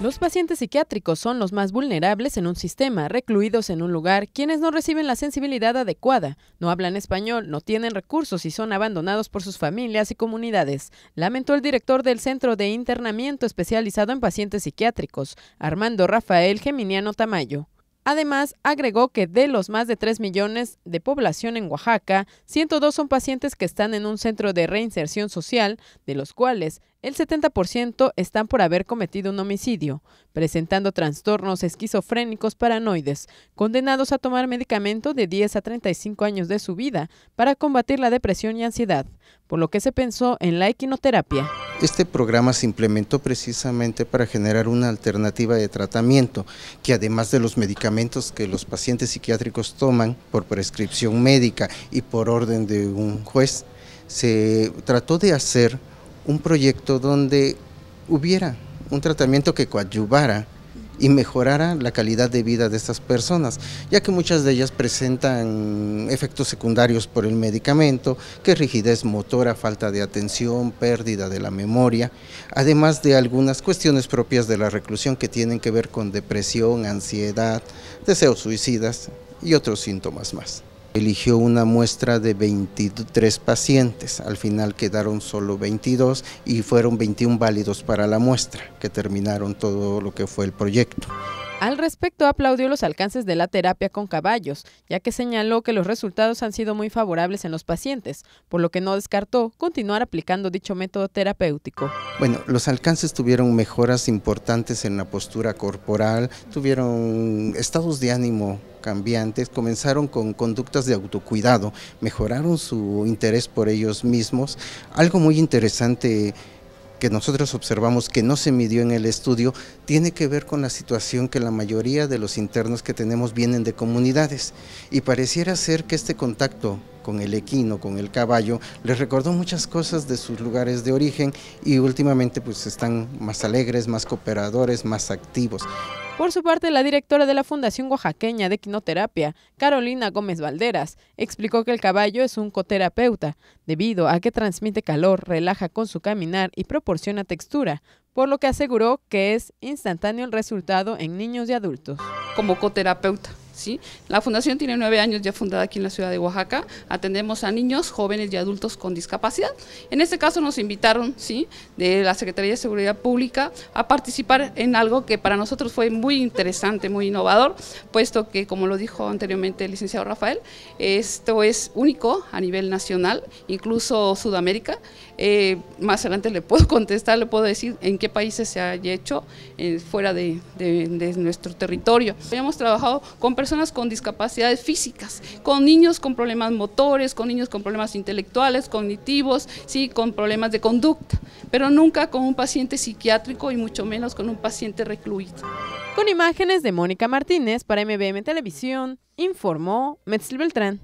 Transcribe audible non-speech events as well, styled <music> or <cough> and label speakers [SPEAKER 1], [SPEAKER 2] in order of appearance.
[SPEAKER 1] Los pacientes psiquiátricos son los más vulnerables en un sistema, recluidos en un lugar, quienes no reciben la sensibilidad adecuada, no hablan español, no tienen recursos y son abandonados por sus familias y comunidades, lamentó el director del Centro de Internamiento especializado en pacientes psiquiátricos, Armando Rafael Geminiano Tamayo. Además, agregó que de los más de 3 millones de población en Oaxaca, 102 son pacientes que están en un centro de reinserción social, de los cuales el 70% están por haber cometido un homicidio, presentando trastornos esquizofrénicos paranoides, condenados a tomar medicamento de 10 a 35 años de su vida para combatir la depresión y ansiedad, por lo que se pensó en la equinoterapia.
[SPEAKER 2] Este programa se implementó precisamente para generar una alternativa de tratamiento que además de los medicamentos que los pacientes psiquiátricos toman por prescripción médica y por orden de un juez, se trató de hacer un proyecto donde hubiera un tratamiento que coadyuvara y mejorará la calidad de vida de estas personas, ya que muchas de ellas presentan efectos secundarios por el medicamento, que rigidez motora, falta de atención, pérdida de la memoria, además de algunas cuestiones propias de la reclusión que tienen que ver con depresión, ansiedad, deseos suicidas y otros síntomas más. Eligió una muestra de 23 pacientes, al final quedaron solo 22 y fueron 21 válidos para la muestra, que terminaron todo lo que fue el proyecto.
[SPEAKER 1] Al respecto, aplaudió los alcances de la terapia con caballos, ya que señaló que los resultados han sido muy favorables en los pacientes, por lo que no descartó continuar aplicando dicho método terapéutico.
[SPEAKER 2] Bueno, los alcances tuvieron mejoras importantes en la postura corporal, tuvieron estados de ánimo cambiantes, comenzaron con conductas de autocuidado, mejoraron su interés por ellos mismos. Algo muy interesante que nosotros observamos que no se midió en el estudio tiene que ver con la situación que la mayoría de los internos que tenemos vienen de comunidades y pareciera ser que este contacto con el equino, con el caballo, les recordó muchas cosas de sus lugares de origen y últimamente pues están más alegres, más cooperadores, más activos.
[SPEAKER 1] Por su parte, la directora de la Fundación Oaxaqueña de Quinoterapia, Carolina Gómez Valderas, explicó que el caballo es un coterapeuta, debido a que transmite calor, relaja con su caminar y proporciona textura,
[SPEAKER 3] por lo que aseguró que es instantáneo el resultado en niños y adultos. Como coterapeuta, la fundación tiene nueve años ya fundada aquí en la ciudad de Oaxaca, atendemos a niños, jóvenes y adultos con discapacidad. En este caso nos invitaron ¿sí? de la Secretaría de Seguridad Pública a participar en algo que para nosotros fue muy interesante, muy innovador, puesto que como lo dijo anteriormente el licenciado Rafael, esto es único a nivel nacional, incluso Sudamérica. Eh, más adelante le puedo <laughs> contestar, le puedo decir en qué países se haya hecho eh, fuera de, de nuestro territorio. Hemos trabajado con personas con discapacidades físicas, con niños con problemas motores, con niños con problemas intelectuales, cognitivos, sí, con problemas de conducta, pero nunca con un paciente psiquiátrico y mucho menos con un paciente recluido. Con imágenes de Mónica Martínez para
[SPEAKER 1] MBM Televisión, informó Metzil Beltrán.